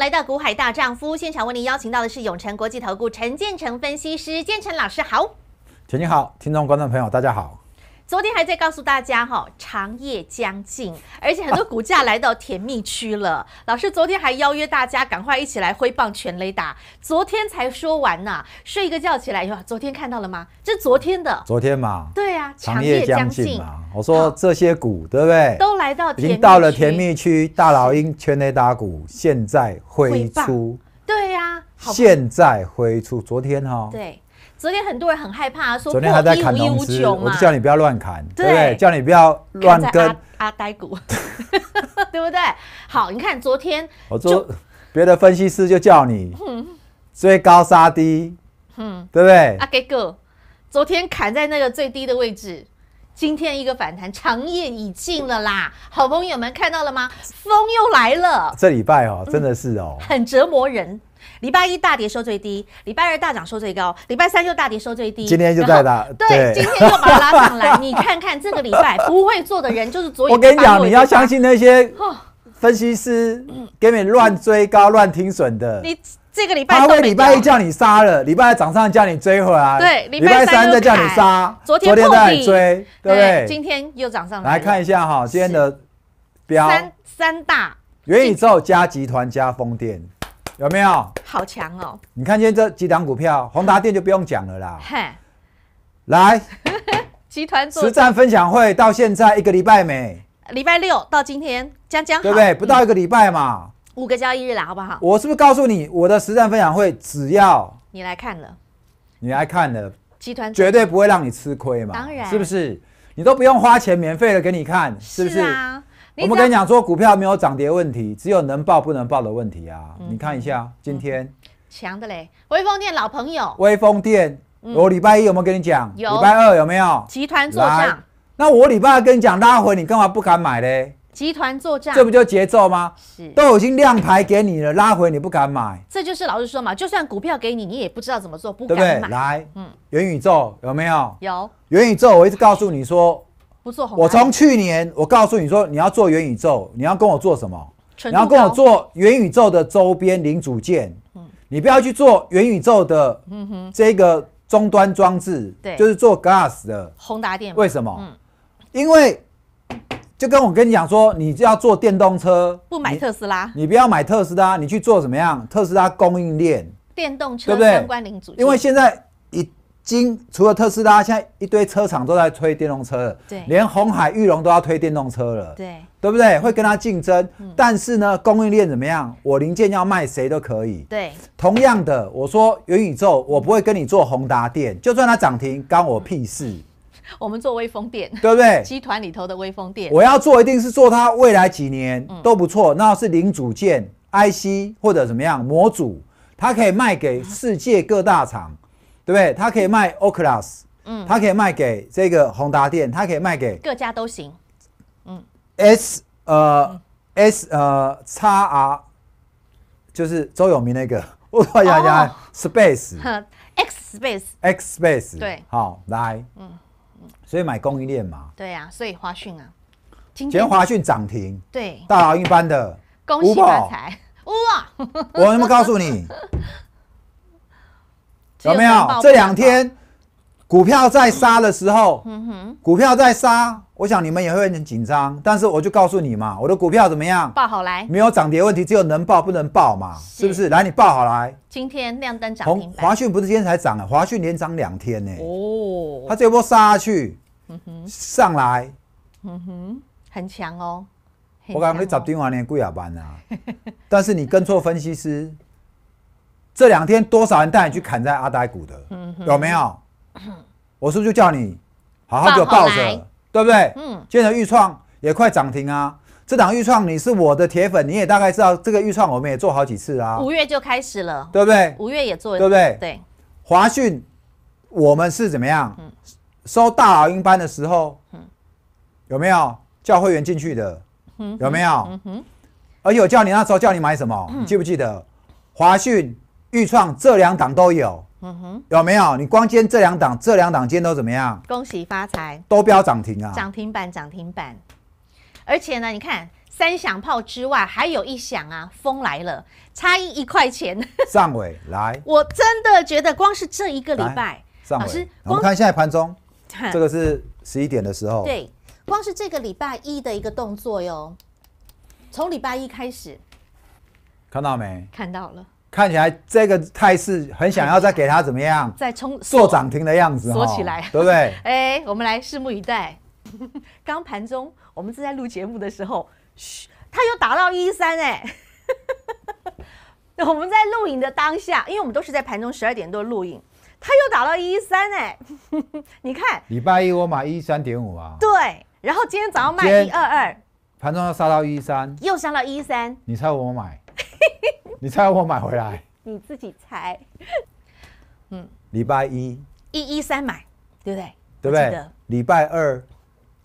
来到《股海大丈夫》现场，为您邀请到的是永诚国际投顾陈建成分析师建成老师，好，田你好，听众观众朋友大家好。昨天还在告诉大家哈，长夜将近，而且很多股价来到甜蜜区了。老师昨天还邀约大家赶快一起来挥棒全雷打，昨天才说完呢，睡一个觉起来，哇，昨天看到了吗？这昨天的，昨天嘛，对啊，长夜将近嘛。我说这些股，对不对？都来到已经到了甜蜜区，大老鹰全雷打股现在挥出，对呀，现在挥出。昨天哈，对。昨天很多人很害怕，说昨天还在砍铜枝我就叫你不要乱砍，对，叫你不要乱跟阿呆股，对不对？好，你看昨天，我说别的分析师就叫你，追高杀低，嗯，对不对？阿给哥，昨天砍在那个最低的位置，今天一个反弹，长夜已尽了啦！好朋友们看到了吗？风又来了，这礼拜哦，真的是哦，很折磨人。礼拜一大跌收最低，礼拜二大涨收最高，礼拜三又大跌收最低。今天就在打，对，今天又把它拉上来。你看看这个礼拜不会做的人，就是昨我跟你讲，你要相信那些分析师给你乱追高、乱停损的。你这个礼拜，他为礼拜一叫你杀了，礼拜二涨上叫你追回来，对，礼拜三再叫你杀，昨天昨天再追，对不对？今天又涨上来。来看一下哈，今天的标三三大元宇宙加集团加风电。有没有好强哦？你看见这几档股票，宏达电就不用讲了啦。嘿，来，集团实战分享会到现在一个礼拜没，礼拜六到今天，将将对不对？不到一个礼拜嘛，五个交易日啦，好不好？我是不是告诉你，我的实战分享会只要你来看了，你来看了，集团绝对不会让你吃亏嘛，当然，是不是？你都不用花钱，免费的给你看，是不是？我们跟你讲，说股票没有涨跌问题，只有能报不能报的问题啊！你看一下今天强的嘞，威风店老朋友，威风店，我礼拜一有没有跟你讲？有。礼拜二有没有？集团做账。那我礼拜二跟你讲拉回，你干嘛不敢买嘞？集团做账，这不就节奏吗？是。都已经亮牌给你了，拉回你不敢买，这就是老实说嘛，就算股票给你，你也不知道怎么做，不敢买。来，嗯，元宇宙有没有？有。元宇宙，我一直告诉你说。不做红。我从去年，我告诉你说，你要做元宇宙，你要跟我做什么？你要跟我做元宇宙的周边零组件。嗯，你不要去做元宇宙的，嗯哼，这个终端装置，对，就是做 Glass 的。宏达电。为什么？嗯，因为就跟我跟你讲说，你就要做电动车，不买特斯拉。你不要买特斯拉，你去做怎么样？特斯拉供应链。电动车相关零组件。因为现在一。今除了特斯拉，现在一堆车厂都在推电动车，对，连红海、玉龙都要推电动车了，对，对不对？会跟他竞争，但是呢，供应链怎么样？我零件要卖谁都可以，对。同样的，我说元宇宙，我不会跟你做宏达电，就算它涨停，关我屁事。我们做威风电，对不对？集团里头的威风电，我要做一定是做它未来几年都不错，那是零组件、IC 或者怎么样模组，它可以卖给世界各大厂。对不对？它可以卖 Oculus，嗯，它可以卖给这个宏达店，它可以卖给各家都行，嗯，S 呃 S 呃 XR，就是周永明那个，我呀呀 s p a c e X Space X Space，对，好，来，嗯嗯，所以买供应链嘛，对啊，所以华讯啊，今天华讯涨停，对，大佬一般的，恭喜发财，哇，我有没有告诉你？有没有这两天股票在杀的时候，股票在杀，我想你们也会很紧张。但是我就告诉你嘛，我的股票怎么样？报好来，没有涨跌问题，只有能报不能报嘛，是不是？来，你报好来。今天亮灯涨停，华讯不是今天才涨啊？华讯连涨两天呢。哦，它这波杀下去，嗯哼，上来，嗯哼，很强哦。我讲你昨天完呢，贵亚班啊，但是你跟错分析师。这两天多少人带你去砍在阿呆股的？有没有？我是不是就叫你好好就抱着，对不对？嗯。接着预创也快涨停啊！这档预创你是我的铁粉，你也大概知道这个预创，我们也做好几次啊。五月就开始了，对不对？五月也做，对不对？对。华讯，我们是怎么样？嗯。收大老鹰班的时候，嗯，有没有叫会员进去的？有没有？嗯哼。而且我叫你那时候叫你买什么？你记不记得？华讯。豫创这两档都有，嗯哼，有没有？你光接这两档，这两档天都怎么样？恭喜发财！都标涨停啊！涨停板，涨停板！而且呢，你看三响炮之外，还有一响啊，风来了，差一一块钱。上尾来，我真的觉得光是这一个礼拜，上老师，们看现在盘中，这个是十一点的时候，对，光是这个礼拜一的一个动作哟，从礼拜一开始，看到没？看到了。看起来这个态势很想要再给它怎么样？再冲做涨停的样子，锁起来，对不对？哎，我们来拭目以待。刚盘中我们正在录节目的时候，嘘，它又打到一三哎。我们在录影的当下，因为我们都是在盘中十二点多录影，它又打到一三哎。你看，礼拜一我买一三点五啊。对，然后今天早上卖一二二，盘中要杀到一三，又杀到一三。你猜我买？你猜我买回来？你自己猜。嗯，礼拜一，一一三买，对不对？对不对？礼拜二，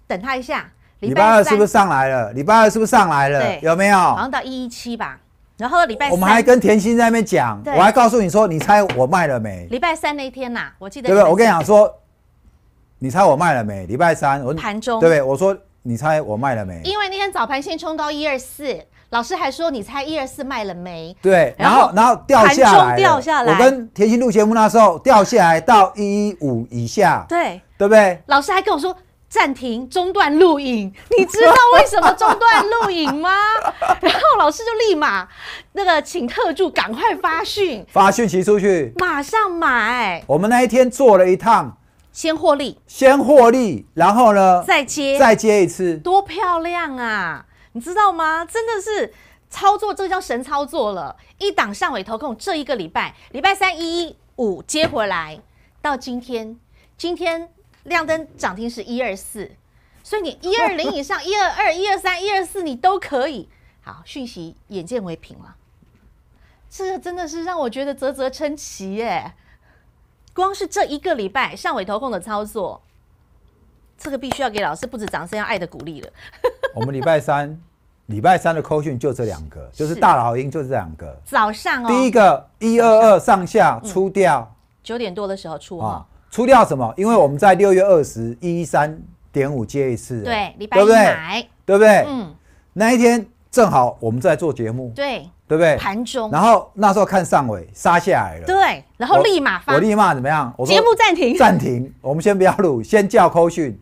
等他一下。礼拜二是不是上来了？礼拜二是不是上来了？有没有？好像到一一七吧。然后礼拜我们还跟甜心在那边讲，我还告诉你说，你猜我卖了没？礼拜三那一天呐，我记得对不对？我跟你讲说，你猜我卖了没？礼拜三我盘中对不对？我说你猜我卖了没？因为那天早盘先冲高一二四。老师还说：“你猜一、二、四卖了没？”对，然后然后掉下来，掉下来。我跟田心录节目那时候掉下来到一五以下，对，对不对？老师还跟我说暂停、中断录影，你知道为什么中断录影吗？然后老师就立马那个请特助赶快发讯，发讯息出去，马上买。我们那一天做了一趟，先获利，先获利，然后呢，再接，再接一次，多漂亮啊！你知道吗？真的是操作，这叫神操作了！一档上尾投控这一个礼拜，礼拜三一五接回来，到今天，今天亮灯涨停是一二四，所以你一二零以上、一二二、一二三、一二四你都可以。好，讯息眼见为凭了。这个真的是让我觉得啧啧称奇耶！光是这一个礼拜上尾投控的操作，这个必须要给老师不止掌声，要爱的鼓励了。我们礼拜三。礼拜三的扣讯就这两个，就是大老鹰就这两个。早上哦。第一个一二二上下出掉。九点多的时候出啊。出掉什么？因为我们在六月二十一三点五接一次。对。礼拜一买。对不对？嗯。那一天正好我们在做节目。对。对不对？盘中。然后那时候看上尾杀下来了。对。然后立马发。我立马怎么样？节目暂停。暂停。我们先不要录，先叫扣讯，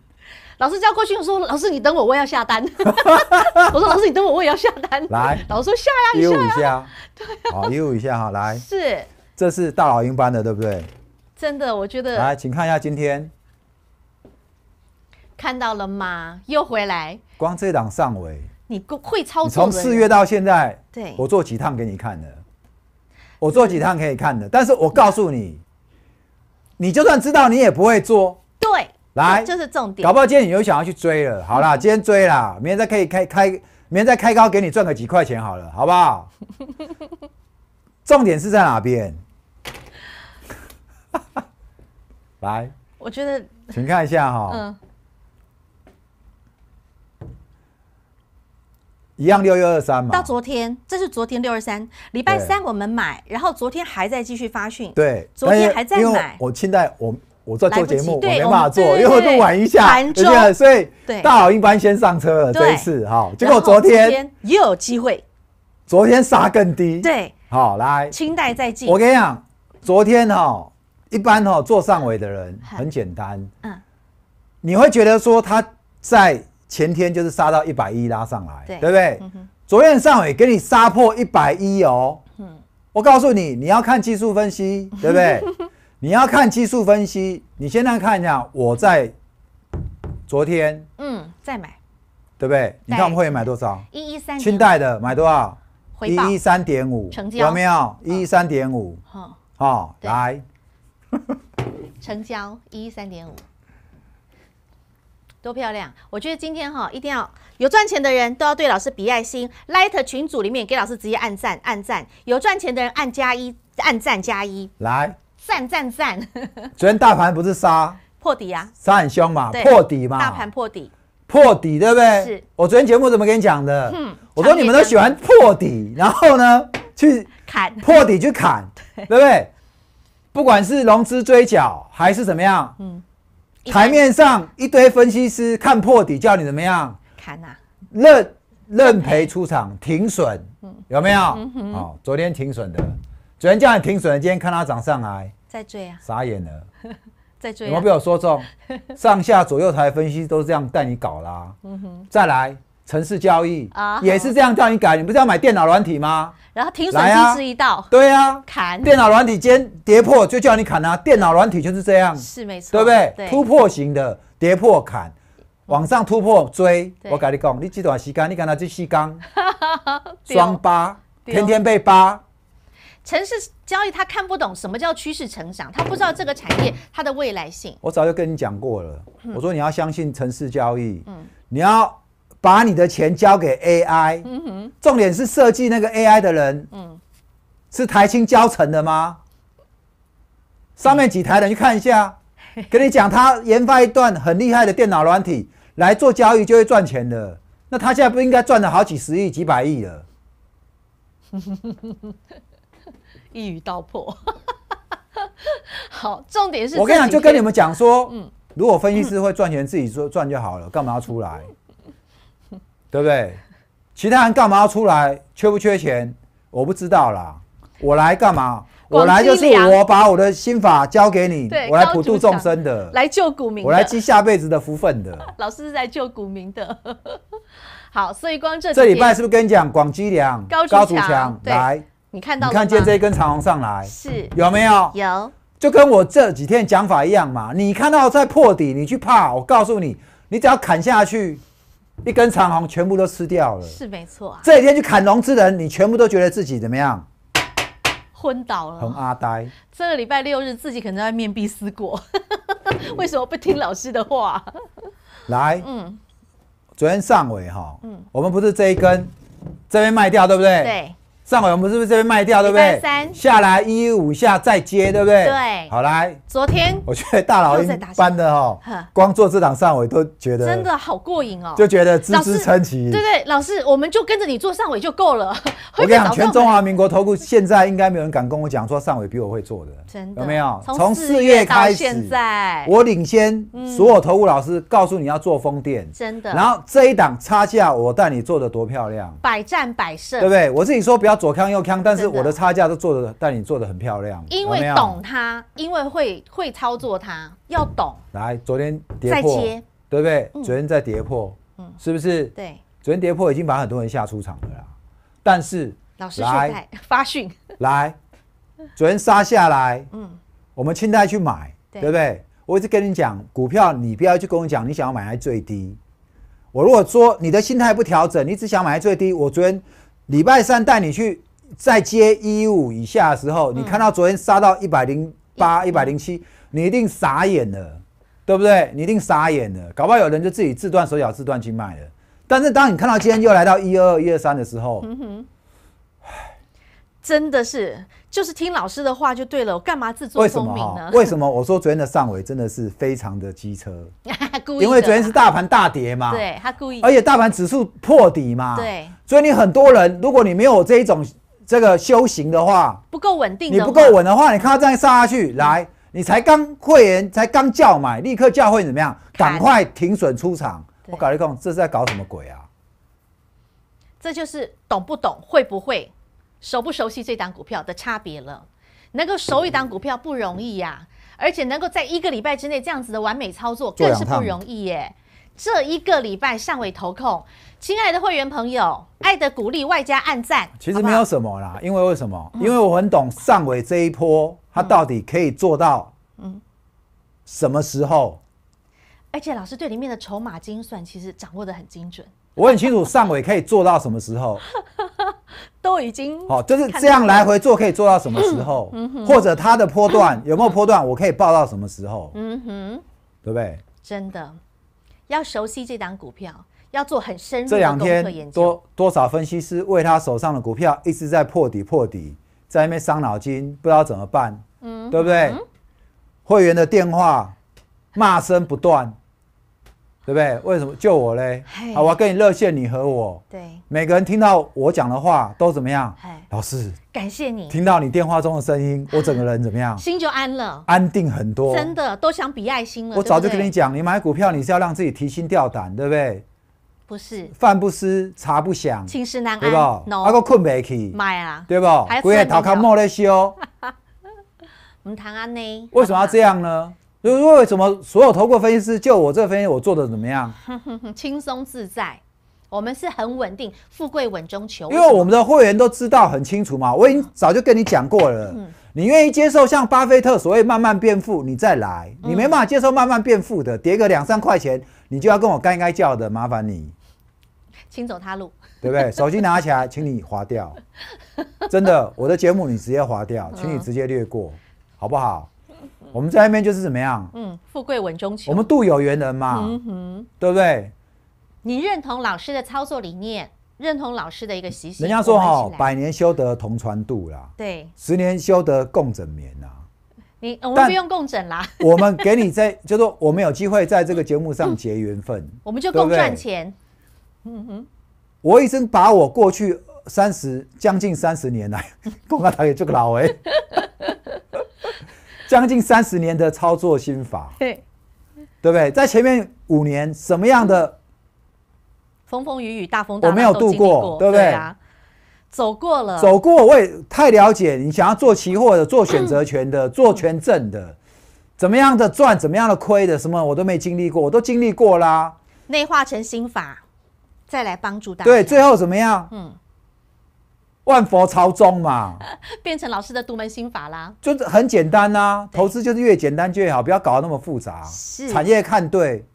老师叫过去，我说：“老师，你等我，我也要下单。”我说：“老师，你等我，我也要下单。”来，老师说：“下呀，你下呀。” 对啊，好，又一下哈，来。是，这是大老鹰班的，对不对？真的，我觉得。来，请看一下今天。看到了吗？又回来。光这档上围，你会操作？从四月到现在。对。我做几趟给你看的。我做几趟可以看的，但是我告诉你，你就算知道，你也不会做。对。来，这是重点，搞不好今天你又想要去追了。好啦，今天追啦，明天再可以开开，明天再开高给你赚个几块钱好了，好不好？重点是在哪边？来，我觉得，请看一下哈，嗯，一样六月二三嘛，到昨天，这是昨天六二三，礼拜三我们买，然后昨天还在继续发讯，对，昨天还在买，我现在我。我在做节目，我没办法做，因为要晚一下，对不对？所以大佬一般先上车了，这一次哈。结果昨天也有机会，昨天杀更低。对，好来，清代再进。我跟你讲，昨天哈，一般哈做上尾的人很简单，嗯，你会觉得说他在前天就是杀到一百一拉上来，对不对？昨天上尾给你杀破一百一哦，嗯，我告诉你，你要看技术分析，对不对？你要看技术分析，你现在看一下，我在昨天，嗯，再买，对不对？你看我们会员买多少？一一三，清代的买多少？一一三点五，成交，有没有？一一三点五，好，好，来，成交一一三点五，多漂亮！我觉得今天哈，一定要有赚钱的人都要对老师比爱心，Light 群组里面给老师直接按赞，按赞，有赚钱的人按加一，按赞加一，来。赞赞赞！昨天大盘不是杀破底啊，杀很凶嘛，破底嘛，大盘破底，破底对不对？是。我昨天节目怎么跟你讲的？嗯。我说你们都喜欢破底，然后呢，去砍破底去砍，对不对？不管是融资追缴还是怎么样，嗯。台面上一堆分析师看破底，叫你怎么样？砍啊！认认赔出场，停损，有没有？好，昨天停损的。昨天叫你停损，今天看它涨上来，在追啊，傻眼了，在追，有被我说中，上下左右台分析都是这样带你搞啦。嗯哼，再来城市交易啊，也是这样叫你改。你不是要买电脑软体吗？然后停损就是一道，对啊，砍电脑软体，间跌破就叫你砍啊。电脑软体就是这样，是没错，对不对？突破型的跌破砍，往上突破追。我跟你讲，你这段时间你看它这细钢 双八，天天被扒。城市交易他看不懂什么叫趋势成长，他不知道这个产业它的未来性。我早就跟你讲过了，我说你要相信城市交易，嗯，你要把你的钱交给 AI，嗯哼，重点是设计那个 AI 的人，嗯，是台清教成的吗？上面几台人去看一下，跟你讲，他研发一段很厉害的电脑软体来做交易就会赚钱的，那他现在不应该赚了好几十亿、几百亿了？一语道破，好，重点是，我跟你讲，就跟你们讲说，嗯，如果分析师会赚钱，自己赚赚就好了，干嘛要出来？对不对？其他人干嘛要出来？缺不缺钱？我不知道啦。我来干嘛？我来就是我把我的心法交给你，我来普度众生的，来救股民，我来积下辈子的福分的。老师是在救股民的。好，所以光这这礼拜是不是跟你讲广积粮，高高筑墙来？你看到？你看见这一根长虹上来，是有没有？有，就跟我这几天讲法一样嘛。你看到在破底，你去怕，我告诉你，你只要砍下去，一根长虹全部都吃掉了。是没错啊。这几天去砍龙之人，你全部都觉得自己怎么样？昏倒了。很阿呆，这个礼拜六日自己可能在面壁思过，为什么不听老师的话？来，嗯，昨天上尾哈，嗯，我们不是这一根这边卖掉对不对？对。上尾我们是不是这边卖掉对不对？下来一五下再接对不对？对，好来。昨天我觉得大佬般的哦，光做这档上尾都觉得真的好过瘾哦，就觉得支支撑起。对对，老师，我们就跟着你做上尾就够了。我跟你讲，全中华民国投顾现在应该没有人敢跟我讲说上尾比我会做的，真的有没有？从四月开始，我领先所有投顾老师，告诉你要做风电，真的。然后这一档差价我带你做的多漂亮，百战百胜，对不对？我自己说不要。左看右看，但是我的差价都做的，但你做的很漂亮。因为懂它，因为会会操作它，要懂。来，昨天跌破，对不对？昨天在跌破，嗯，是不是？对，昨天跌破已经把很多人吓出场了啦。但是老师来 发讯。来，昨天杀下来，嗯，我们清代去买，对不对？我一直跟你讲，股票你不要去跟我讲，你想要买在最低。我如果说你的心态不调整，你只想买在最低，我昨天。礼拜三带你去，再接一五以下的时候，你看到昨天杀到一百零八、一百零七，你一定傻眼了，对不对？你一定傻眼了，搞不好有人就自己自断手脚、自断经脉了。但是当你看到今天又来到一二一二三的时候，嗯真的是。就是听老师的话就对了，我干嘛自作聪明呢？为什么？我说昨天的上尾真的是非常的机车，因为昨天是大盘大跌嘛，对，他故意，而且大盘指数破底嘛，对，所以你很多人，如果你没有这一种这个修行的话，不够稳定，你不够稳的话，你看到这样上下去，来，你才刚会员，才刚叫买，立刻叫会怎么样？赶快停损出场，我搞一空，这是在搞什么鬼啊？这就是懂不懂，会不会？熟不熟悉这档股票的差别了？能够熟一档股票不容易呀，而且能够在一个礼拜之内这样子的完美操作更是不容易耶。这一个礼拜上尾投控，亲爱的会员朋友，爱的鼓励外加暗赞。其实没有什么啦，因为为什么？因为我很懂上尾这一波，它到底可以做到嗯什么时候？而且老师对里面的筹码精算其实掌握的很精准。我很清楚上尾可以做到什么时候，都已经好，就是这样来回做可以做到什么时候，或者它的波段 有没有波段，我可以报到什么时候？嗯哼，对不对？真的要熟悉这档股票，要做很深入的天多多少分析师为他手上的股票一直在破底破底，在那边伤脑筋，不知道怎么办，嗯，对不对？会员的电话骂声不断。对不对？为什么救我嘞？好，我要跟你热线，你和我。对，每个人听到我讲的话都怎么样？老师，感谢你听到你电话中的声音，我整个人怎么样？心就安了，安定很多。真的都想比爱心了。我早就跟你讲，你买股票你是要让自己提心吊胆，对不对？不是。饭不思，茶不想，寝食难安，对不？那个困不起，买啊，对不？还要头课莫勒休。我们谈安呢？为什么要这样呢？就是为什么所有投过分析师，就我这个分析，我做的怎么样？轻松自在，我们是很稳定，富贵稳中求。因为我们的会员都知道很清楚嘛，我已经早就跟你讲过了。你愿意接受像巴菲特所谓慢慢变富，你再来；你没办法接受慢慢变富的，跌个两三块钱，你就要跟我该该叫的麻烦你，请走他路，对不对？手机拿起来，请你划掉。真的，我的节目你直接划掉，请你直接略过，好不好？我们在外面就是怎么样？嗯，富贵稳中求。我们度有缘人嘛，嗯哼，对不对？你认同老师的操作理念，认同老师的一个习性？人家说哈，百年修得同船渡啦，对，十年修得共枕眠呐。你我们不用共枕啦，我们给你在，就说我们有机会在这个节目上结缘分，我们就共赚钱。嗯哼，我一生把我过去三十将近三十年来，我跟他也这个老哎。将近三十年的操作心法，对，对不对？在前面五年，什么样的风风雨雨、大风大我没有度过，对不对走过了，走过我也太了解。你想要做期货的、做选择权的、做权证的，怎么样的赚、怎么样的亏的，什么我都没经历过，我都经历过啦。内化成心法，再来帮助大家。对，最后怎么样？嗯。万佛朝宗嘛，变成老师的独门心法啦。就是很简单呐，投资就是越简单就越好，不要搞得那么复杂。是产业看对，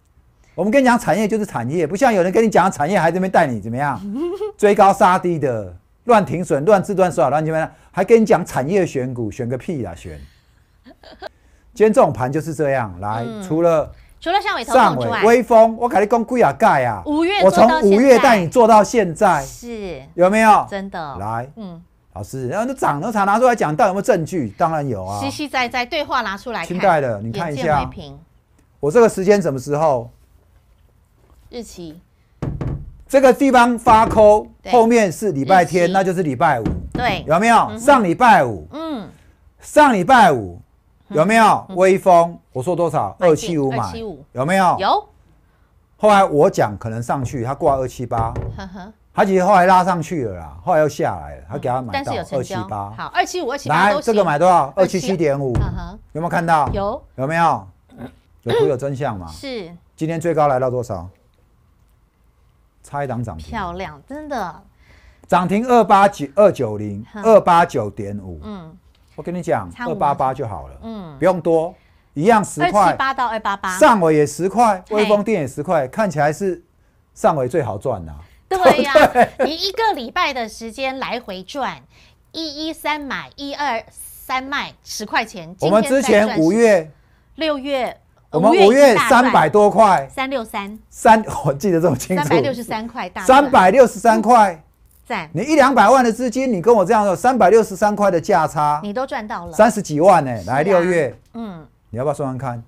我们跟你讲产业就是产业，不像有人跟你讲产业还这边带你怎么样 追高杀低的，乱停损，乱自断手，乱什么的，还跟你讲产业选股选个屁啊选。今天这种盘就是这样来，除了。除了上尾头尾之外，威风，我跟你讲，贵啊盖啊，五月我从五月带你做到现在，是有没有？真的，来，嗯，老师，然后那涨那场拿出来讲，到底有没有证据？当然有啊，实实在在对话拿出来，清代的，你看一下，我这个时间什么时候？日期，这个地方发抠，后面是礼拜天，那就是礼拜五，对，有没有？上礼拜五，嗯，上礼拜五。有没有微风？我说多少？二七五买。有没有？有。后来我讲可能上去，他挂二七八。他其实后来拉上去了啦，后来又下来了。他给他买到二七八。好，二七五二七。来，这个买多少？二七七点五。有没有看到？有。有没有？有图有真相嘛？是。今天最高来到多少？差一档涨停。漂亮，真的。涨停二八九二九零二八九点五。嗯。我跟你讲，二八八就好了，嗯，不用多，一样十块，八到二八八，上尾也十块，微风电也十块，看起来是上尾最好赚呐。对呀，你一个礼拜的时间来回赚，一一三买，一二三卖，十块钱。我们之前五月、六月，我们五月三百多块，三六三三，我记得这么清楚，三百六十三块，三百六十三块。你一两百万的资金，你跟我这样的三百六十三块的价差，你都赚到了三十几万呢。来六月，嗯，你要不要算算看？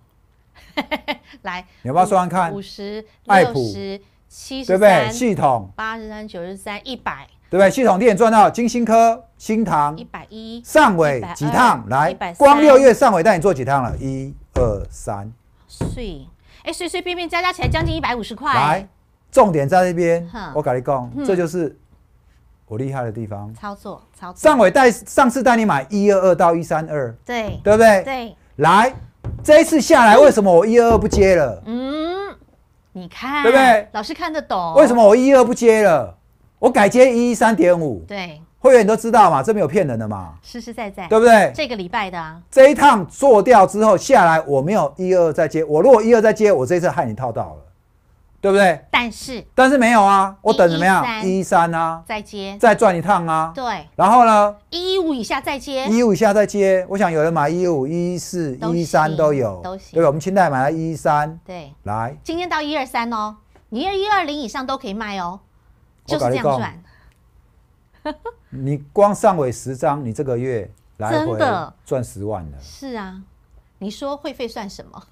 来，你要不要算算看？五十、六十七，十，对不对？系统八十三、九十三、一百，对不对？系统店赚到金星科、新塘一百一，上尾几趟？来，光六月上尾带你做几趟了？一、二、三 t 哎，随随便便加加起来将近一百五十块。来，重点在这边，我跟你讲，这就是。我厉害的地方，操作操作。上回带上次带你买一二二到一三二，对，对不对？对。来，这一次下来，为什么我一二不接了？嗯，你看，对不对？老师看得懂，为什么我一二不接了？我改接一三点五。对，会员你都知道嘛，这没有骗人的嘛，实实在在，对不对？这个礼拜的，这一趟做掉之后下来，我没有一二再接。我如果一二再接，我这一次害你套到了。对不对？但是但是没有啊，我等怎么样？一三啊，再接再转一趟啊。对，然后呢？一五以下再接，一五以下再接。我想有人买一五、一四、一三都有，都行。对，我们清代买了一三，对，来，今天到一二三哦，你一二零以上都可以卖哦，就这样转。你光上尾十张，你这个月来回赚十万了。是啊。你说会费算什么？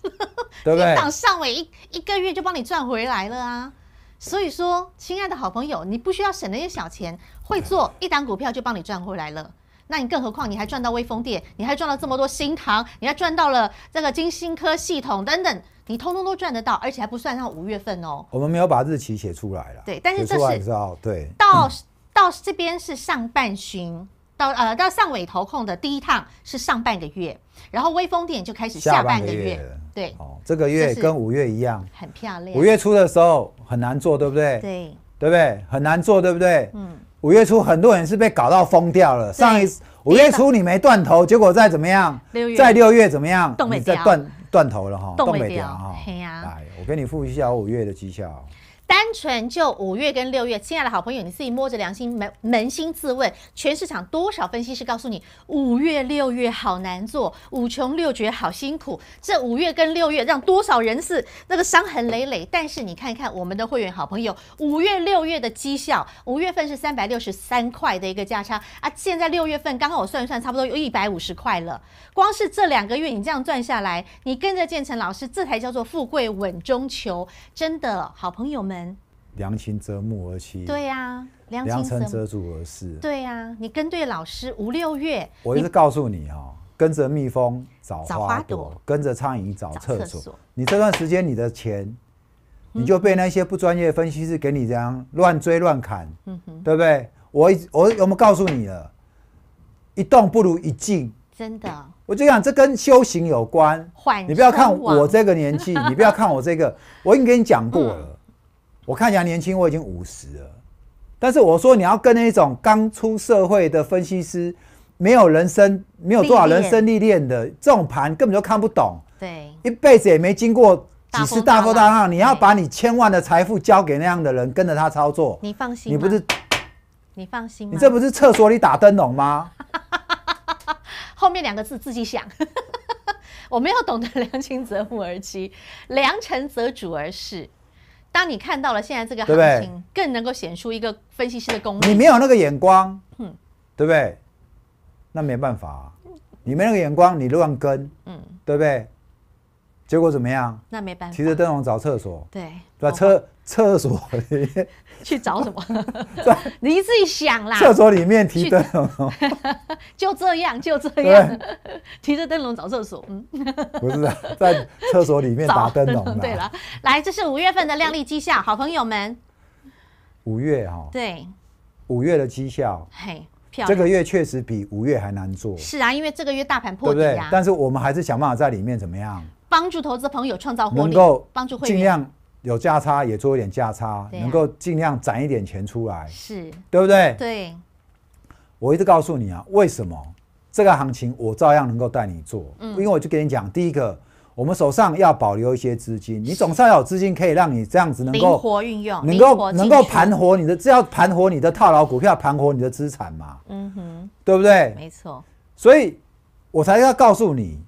一 档上尾一一个月就帮你赚回来了啊！所以说，亲爱的好朋友，你不需要省那些小钱，会做一档股票就帮你赚回来了。那你更何况你还赚到微风店，你还赚了这么多新塘，你还赚到了这个金星科系统等等，你通通都赚得到，而且还不算上五月份哦。我们没有把日期写出来了。对，但是这是到到这边是上半旬。到呃到上尾头控的第一趟是上半个月，然后微风点就开始下半个月，对，这个月跟五月一样，很漂亮。五月初的时候很难做，对不对？对，对不对？很难做，对不对？嗯，五月初很多人是被搞到疯掉了。上一五月初你没断头，结果再怎么样，在六月怎么样？断断头了哈，东北掉哈。哎呀，我给你复习一下五月的绩效。单纯就五月跟六月，亲爱的好朋友，你自己摸着良心，扪扪心自问，全市场多少分析师告诉你，五月六月好难做，五穷六绝好辛苦。这五月跟六月让多少人是那个伤痕累累？但是你看看我们的会员好朋友，五月六月的绩效，五月份是三百六十三块的一个价差啊，现在六月份刚刚我算一算，差不多有一百五十块了。光是这两个月你这样赚下来，你跟着建成老师，这才叫做富贵稳中求。真的，好朋友们。良禽择木而栖，对呀。良辰择主而事，对呀。你跟对老师五六月，我一直告诉你哦，跟着蜜蜂找花朵，跟着苍蝇找厕所。你这段时间你的钱，你就被那些不专业分析师给你这样乱追乱砍，嗯哼，对不对？我我有没有告诉你了？一动不如一静，真的。我就想，这跟修行有关，你不要看我这个年纪，你不要看我这个，我已经跟你讲过了。我看起来年轻，我已经五十了。但是我说，你要跟那种刚出社会的分析师，没有人生，没有多少人生历练的这种盘，根本就看不懂。对，一辈子也没经过几次大风大浪，你要把你千万的财富交给那样的人跟着他操作，你放心，你不是你放心你这不是厕所里打灯笼吗？后面两个字自己想。我们要懂得“良禽择木而栖，良辰择主而事”。当你看到了现在这个行情，更能够显出一个分析师的功力。你没有那个眼光，对不对？那没办法，你没那个眼光，你乱跟，嗯，对不对？结果怎么样？那没办法，提着灯笼找厕所。对，在厕厕所，里 去找什么？你自己想啦。厕所里面提灯笼。就这样，就这样。提着灯笼找厕所。嗯。不是在厕所里面打灯笼。对了，来，这是五月份的靓丽绩效，好朋友们。五月哈。对。五月的绩效。嘿，这个月确实比五月还难做。是啊，因为这个月大盘破底。啊但是我们还是想办法在里面怎么样？帮助投资朋友创造活力，能够帮助尽量有价差也做一点价差，能够尽量攒一点钱出来，是对不对？对。我一直告诉你啊，为什么这个行情我照样能够带你做？嗯，因为我就跟你讲，第一个，我们手上要保留一些资金，你总算有资金可以让你这样子能够灵活运用，能够能够盘活你的，只要盘活你的套牢股票，盘活你的资产嘛。嗯哼，对不对？没错。所以我才要告诉你。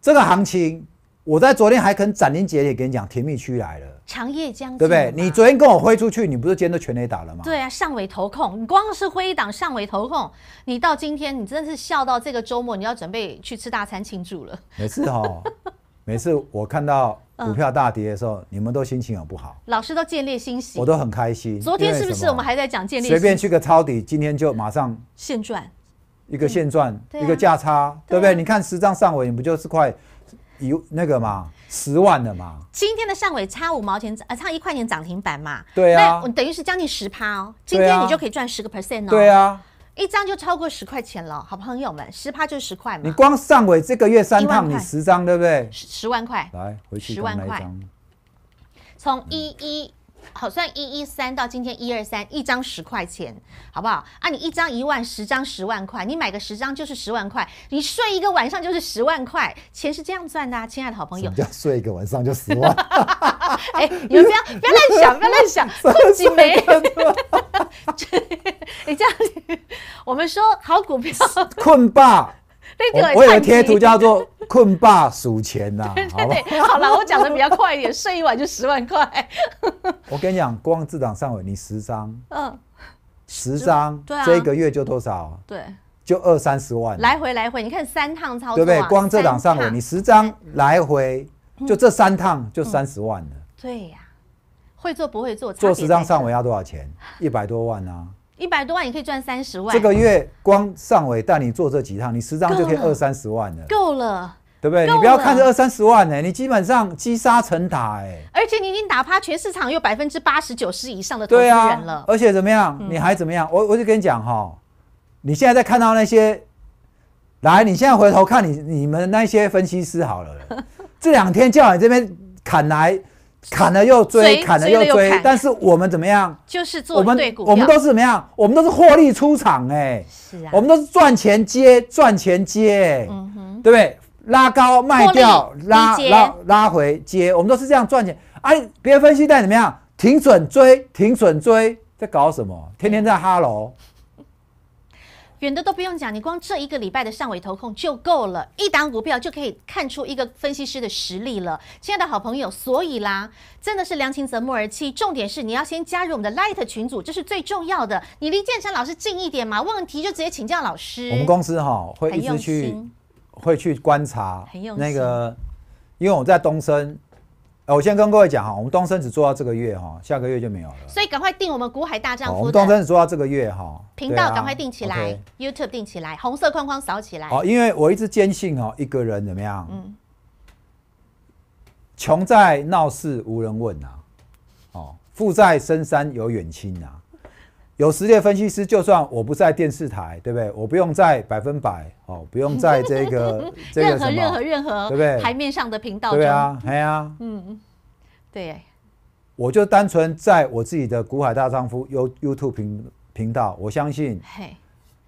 这个行情，我在昨天还肯斩钉截铁跟你讲，甜蜜区来了，长夜将。对不对？你昨天跟我挥出去，你不是今天都全垒打了吗？对啊，上尾投你光是挥档上尾投控，你到今天，你真的是笑到这个周末，你要准备去吃大餐庆祝了。每次哦，每次我看到股票大跌的时候，你们都心情很不好，老师都建立欣喜，我都很开心。昨天是不是我们还在讲建立？随便去个抄底，今天就马上现赚。一个现赚，一个价差，对不对？你看十张上尾，你不就是快一那个嘛，十万了嘛？今天的上尾差五毛钱，涨差一块钱涨停板嘛？对啊，那等于是将近十趴哦。今天你就可以赚十个 percent 哦。对啊，一张就超过十块钱了，好朋友们，十趴就是十块嘛。你光上尾这个月三趟，你十张，对不对？十万块，来回去十万块，从一一。好算一一三到今天一二三，一张十块钱，好不好啊？你一张一万，十张十万块，你买个十张就是十万块，你睡一个晚上就是十万块，钱是这样赚的，啊，亲爱的好朋友。只要睡一个晚上就十万。哎，你们不要不要乱想，不要乱想，困几杯。你这样，我们说好股票困霸。对对，我有个贴图叫做。困霸数钱呐，好 吧，好啦，我讲的比较快一点，睡一晚就十万块。我跟你讲，光智档上尾，你十张，嗯，十张，对啊，这一个月就多少？对，就二三十万。来回来回，你看三趟操作，对不对？光这档上尾，你十张来回，就这三趟就三十万了。对呀，会做不会做，做十张上尾要多少钱？一百多万啊！一百多万，你可以赚三十万。这个月光上尾带你做这几趟，你十张就可以二三十万了，够了。对不对？你不要看这二三十万呢，你基本上积沙成塔哎，而且你已经打趴全市场有百分之八十九十以上的投资人了，而且怎么样？你还怎么样？我我就跟你讲哈，你现在再看到那些，来，你现在回头看你你们那些分析师好了，这两天叫你这边砍来砍了又追，砍了又追，但是我们怎么样？就是做我们我们都是怎么样？我们都是获利出场哎，是啊，我们都是赚钱接赚钱接，嗯哼，对不对？拉高卖掉，拉拉拉回接，我们都是这样赚钱。哎，别分析但怎么样？停损追，停损追，在搞什么？天天在哈喽。远的都不用讲，你光这一个礼拜的上尾投控就够了，一档股票就可以看出一个分析师的实力了。亲爱的好朋友，所以啦，真的是良禽择木而栖。重点是你要先加入我们的 Light 群组，这是最重要的。你离建成老师近一点嘛？问题就直接请教老师。我们公司哈会一直去。会去观察，那个，因为我在东升，我先跟各位讲哈，我们东升只做到这个月哈，下个月就没有了，所以赶快订我们古海大丈夫。我们东升只做到这个月哈，频道赶快订起来，YouTube 订起来，红色框框扫起来。哦，因为我一直坚信哈，一个人怎么样，穷在闹市无人问啊，哦，富在深山有远亲啊。有实力的分析师，就算我不在电视台，对不对？我不用在百分百哦，不用在这个 这个不对？台面上的频道。对啊，哎呀，嗯，嗯，对，我就单纯在我自己的“股海大丈夫 ”You YouTube 频频道。我相信，嘿，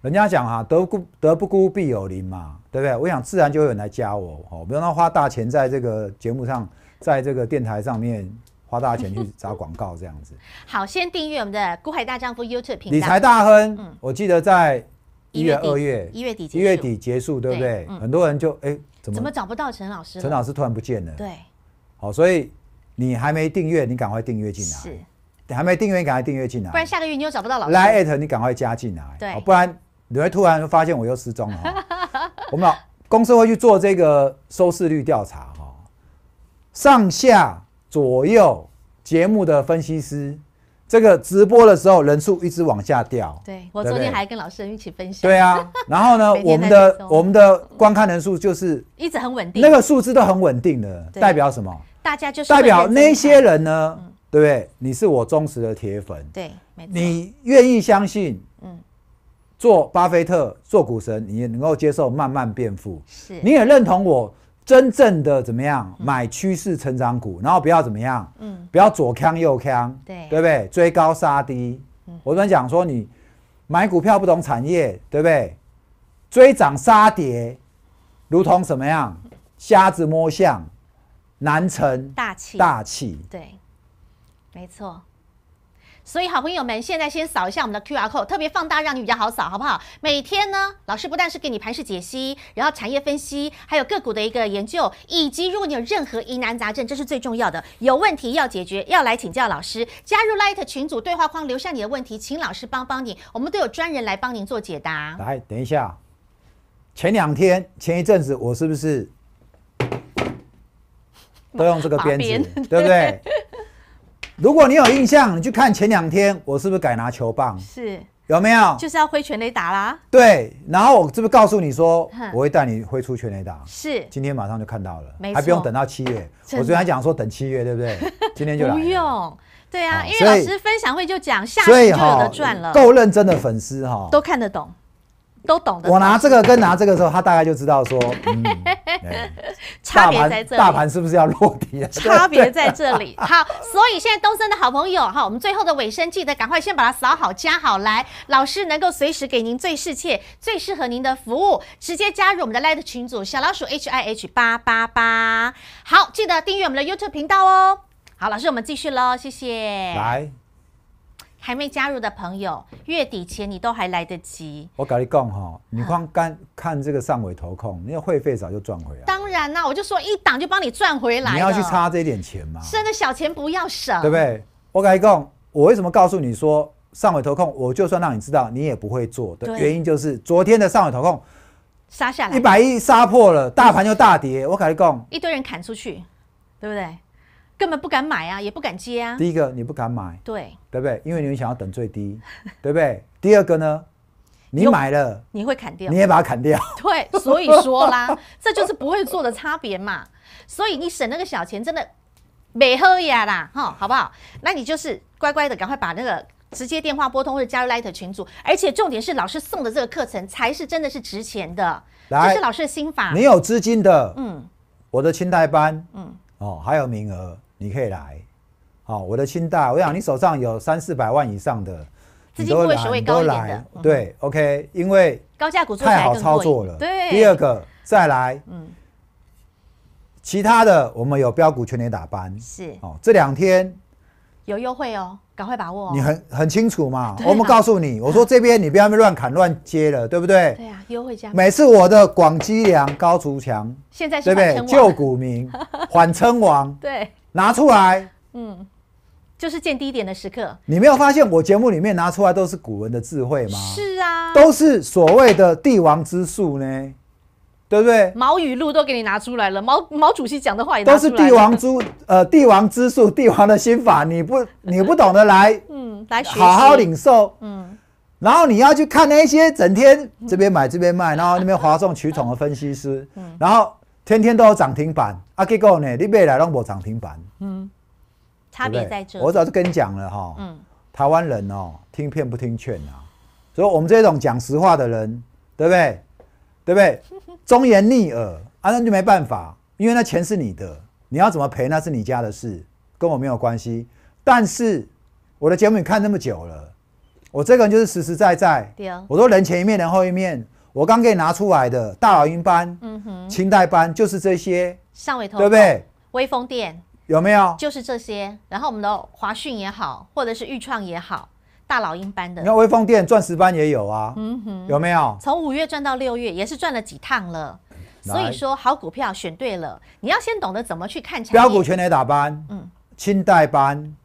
人家讲啊，“得孤得不孤，必有邻”嘛，对不对？我想自然就有人来加我哦，不用花大钱在这个节目上，在这个电台上面。花大钱去砸广告，这样子 好。先订阅我们的《股海大丈夫》YouTube 频道。理财大亨，嗯，我记得在一月、二月、一月底、一月底结束，对不对？很多人就哎，怎么怎么找不到陈老师？陈老师突然不见了，对。好，所以你还没订阅，你赶快订阅进来。是。你还没订阅，你赶快订阅进来，不然下个月你又找不到老师。来艾特你赶快加进来。对。不然你会突然发现我又失踪了。我们公司会去做这个收视率调查哈，上下。左右节目的分析师，这个直播的时候人数一直往下掉。对我昨天还跟老师一起分享。对啊，然后呢，我们的我们的观看人数就是一直很稳定，那个数字都很稳定的，代表什么？大家就是代表那些人呢，对不对？你是我忠实的铁粉，对，你愿意相信，嗯，做巴菲特做股神，你也能够接受慢慢变富，是你也认同我。真正的怎么样买趋势成长股，然后不要怎么样，嗯，不要左看右看，对，对不对？追高杀低，我昨天讲说你买股票不懂产业，对不对？追涨杀跌，如同什么样？瞎子摸象，难成大气，大气，对，没错。所以，好朋友们，现在先扫一下我们的 Q R code，特别放大，让你比较好扫，好不好？每天呢，老师不但是给你盘势解析，然后产业分析，还有个股的一个研究，以及如果你有任何疑难杂症，这是最重要的。有问题要解决，要来请教老师。加入 Light 群组对话框，留下你的问题，请老师帮帮你。我们都有专人来帮您做解答。来，等一下，前两天、前一阵子，我是不是都用这个编 辑对不对？如果你有印象，你去看前两天，我是不是改拿球棒？是，有没有？就是要挥拳雷打啦。对，然后我是不是告诉你说，我会带你挥出拳雷打？是，今天马上就看到了，还不用等到七月。我昨天讲说等七月，对不对？今天就不用。对啊，因为老师分享会就讲，下雨就有的赚了。够认真的粉丝哈，都看得懂，都懂。我拿这个跟拿这个时候，他大概就知道说。差别在这里，大盘是不是要落地啊？差别在这里。好，所以现在东森的好朋友哈，我们最后的尾声，记得赶快先把它扫好、加好来，老师能够随时给您最适切、最适合您的服务，直接加入我们的 l i t 群组，小老鼠 H I H 八八八。好，记得订阅我们的 YouTube 频道哦。好，老师我们继续喽，谢谢。来。还没加入的朋友，月底前你都还来得及。我跟你讲哈，你光干看这个上尾投控，你的会费早就赚回来。当然啦，我就说一档就帮你赚回来。你要去差这一点钱吗？省的小钱不要省，对不对？我跟你讲，我为什么告诉你说上尾投控，我就算让你知道，你也不会做的原因就是昨天的上尾投控杀下来一百亿，杀破了大盘就大跌。我跟你讲，一堆人砍出去，对不对？根本不敢买啊，也不敢接啊。第一个，你不敢买，对，对不对？因为你们想要等最低，对不对？第二个呢，你买了，你会砍掉，你也把它砍掉。对，所以说啦，这就是不会做的差别嘛。所以你省那个小钱真的没喝呀啦，哈，好不好？那你就是乖乖的，赶快把那个直接电话拨通或者加入 Light 群组。而且重点是，老师送的这个课程才是真的是值钱的，这是老师的心法。你有资金的，嗯，我的清代班，嗯。哦，还有名额，你可以来。好，我的亲大，我想你手上有三四百万以上的，资金会稍微高一点的。对，OK，因为高价股太好操作了。对，第二个再来，嗯，其他的我们有标股全年打班是。哦，这两天。有优惠哦，赶快把握哦！你很很清楚嘛，我们告诉你，我说这边你不要乱砍乱接了，对不对？对啊，优惠价。每次我的广积粮，高筑墙，现在对不对？旧股民 缓称王，对，拿出来，嗯，就是见低点的时刻。你没有发现我节目里面拿出来都是古人的智慧吗？是啊，都是所谓的帝王之术呢。对不对？毛语录都给你拿出来了，毛毛主席讲的话也都是帝王珠，呃，帝王之术，帝王的心法。你不你不懂得来，嗯，来好好领受，嗯。然后你要去看那些整天这边买这边卖，然后那边哗众取宠的分析师，嗯，然后天天都有涨停板。啊，结果呢，你未来都无涨停板。嗯，差别在这。我早就跟你讲了哈，嗯，台湾人哦，听骗不听劝啊，所以我们这种讲实话的人，对不对？对不对？忠言逆耳，啊，那就没办法，因为那钱是你的，你要怎么赔那是你家的事，跟我没有关系。但是我的节目你看那么久了，我这个人就是实实在在。对啊。我说人前一面，人后一面。我刚给你拿出来的大老鹰班、嗯哼，清代班就是这些，上未投，对不对？微风店有没有？就是这些。然后我们的华讯也好，或者是裕创也好。大老鹰班的，你看威风店钻石班也有啊，有没有？从五月赚到六月，也是赚了几趟了。所以说，好股票选对了，你要先懂得怎么去看。标股全雷打班，嗯，代班，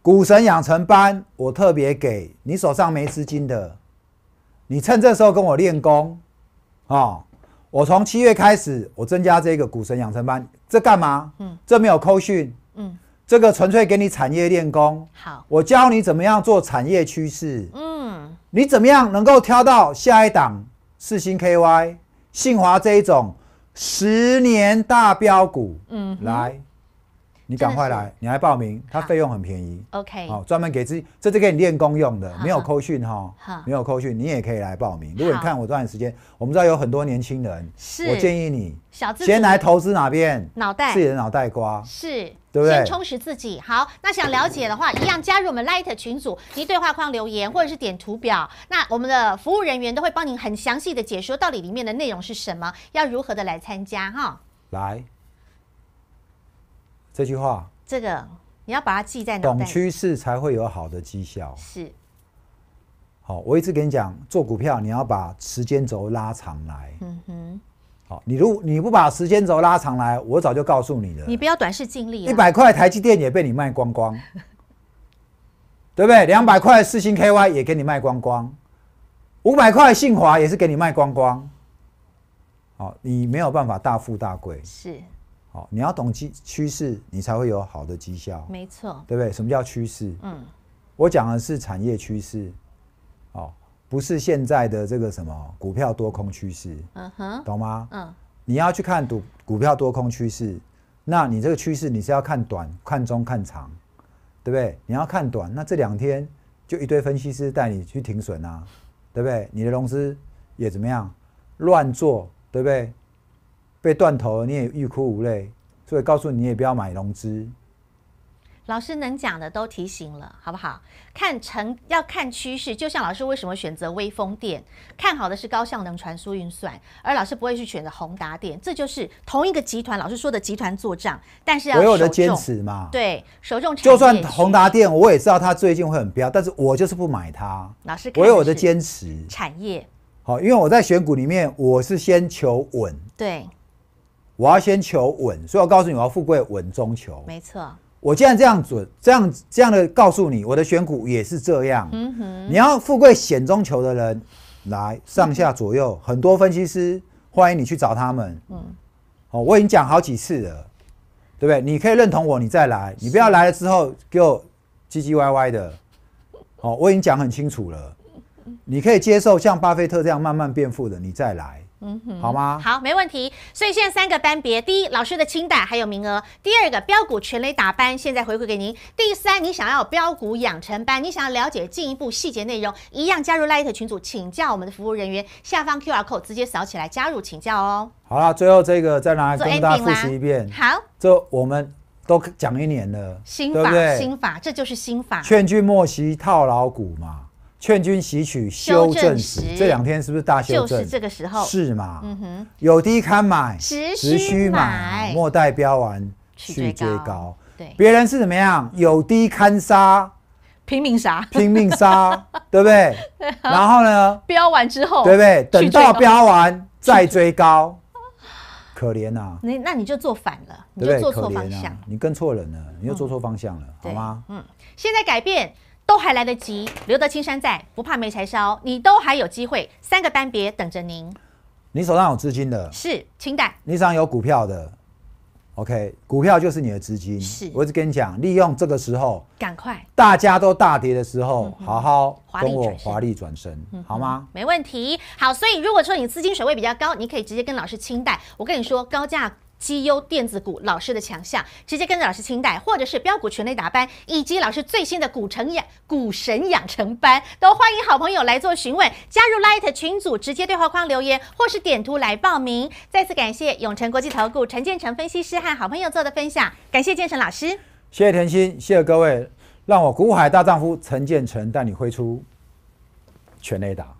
股神养成班，我特别给你手上没资金的，你趁这时候跟我练功啊！我从七月开始，我增加这个股神养成班，这干嘛？嗯，这没有扣训。嗯。这个纯粹给你产业链功。好，我教你怎么样做产业趋势，嗯，你怎么样能够挑到下一档四星 KY 信华这一种十年大标股，嗯，来。你赶快来，你来报名，它费用很便宜。OK，好，专门给自己，这是给你练功用的，没有扣训哈，没有扣训，你也可以来报名。如果你看我这段时间，我们知道有很多年轻人，是，我建议你先来投资哪边，脑袋，自己的脑袋瓜，是，对不对？先充实自己。好，那想了解的话，一样加入我们 Light 群组，及对话框留言，或者是点图表，那我们的服务人员都会帮您很详细的解说到底里面的内容是什么，要如何的来参加哈。来。这句话，这个你要把它记在脑懂趋势才会有好的绩效。是。好，我一直跟你讲，做股票你要把时间轴拉长来。嗯哼。好，你如你不把时间轴拉长来，我早就告诉你了。你不要短视尽力。一百块台积电也被你卖光光，对不对？两百块四星 KY 也给你卖光光，五百块信华也是给你卖光光。好，你没有办法大富大贵。是。好，你要懂趋趋势，你才会有好的绩效。没错，对不对？什么叫趋势？嗯，我讲的是产业趋势，哦，不是现在的这个什么股票多空趋势。嗯哼，懂吗？嗯，你要去看股股票多空趋势，那你这个趋势你是要看短、看中、看长，对不对？你要看短，那这两天就一堆分析师带你去停损啊，对不对？你的融资也怎么样乱做，对不对？被断头你也欲哭无泪，所以告诉你也不要买融资。老师能讲的都提醒了，好不好？看成要看趋势，就像老师为什么选择微风电，看好的是高效能传输运算，而老师不会去选择宏达电，这就是同一个集团。老师说的集团做账，但是我有的坚持嘛，对，首重。就算宏达电，我也知道它最近会很飙，但是我就是不买它。老师，我有我的坚持。产业好，因为我在选股里面，我是先求稳。对。我要先求稳，所以我告诉你，我要富贵稳中求。没错，我既然这样准，这样这样的告诉你，我的选股也是这样。嗯你要富贵险中求的人来，上下左右很多分析师，欢迎你去找他们。嗯，哦，我已经讲好几次了，对不对？你可以认同我，你再来，你不要来了之后我唧唧歪歪的。好，我已经讲很清楚了，你可以接受像巴菲特这样慢慢变富的，你再来。嗯，好吗？好，没问题。所以现在三个班别：第一，老师的清带还有名额；第二个，标股全雷打班，现在回馈给您；第三，你想要标股养成班，你想要了解进一步细节内容，一样加入 Light 群组，请教我们的服务人员。下方 QR code 直接扫起来加入请教哦。好了，最后这个再拿来跟大家复习一遍。好，这我们都讲一年了，新法，对？心法，这就是心法。劝君莫惜套牢股嘛。劝君吸取修正史，这两天是不是大修正？就是这个时候是嘛？嗯哼，有低看买，只需买，莫待标完去追高。对，别人是怎么样？有低看杀，拼命杀，拼命杀，对不对？然后呢？标完之后，对不对？等到标完再追高，可怜呐！你那你就做反了，你就做错方向，你跟错人了，你又做错方向了，好吗？嗯，现在改变。都还来得及，留得青山在，不怕没柴烧。你都还有机会，三个班别等着您。你手上有资金的，是清贷；你手上有股票的，OK，股票就是你的资金。是，我一直跟你讲，利用这个时候，赶快，大家都大跌的时候，好好跟我华丽转身，好吗？没问题。好，所以如果说你资金水位比较高，你可以直接跟老师清贷。我跟你说，高价。绩优电子股老师的强项，直接跟着老师清代，或者是标股全内打班，以及老师最新的股成养股神养成班，都欢迎好朋友来做询问，加入 l i t 群组，直接对话框留言，或是点图来报名。再次感谢永诚国际投顾陈建成分析师和好朋友做的分享，感谢建成老师，谢谢田心，谢谢各位，让我股海大丈夫陈建成带你挥出全内打。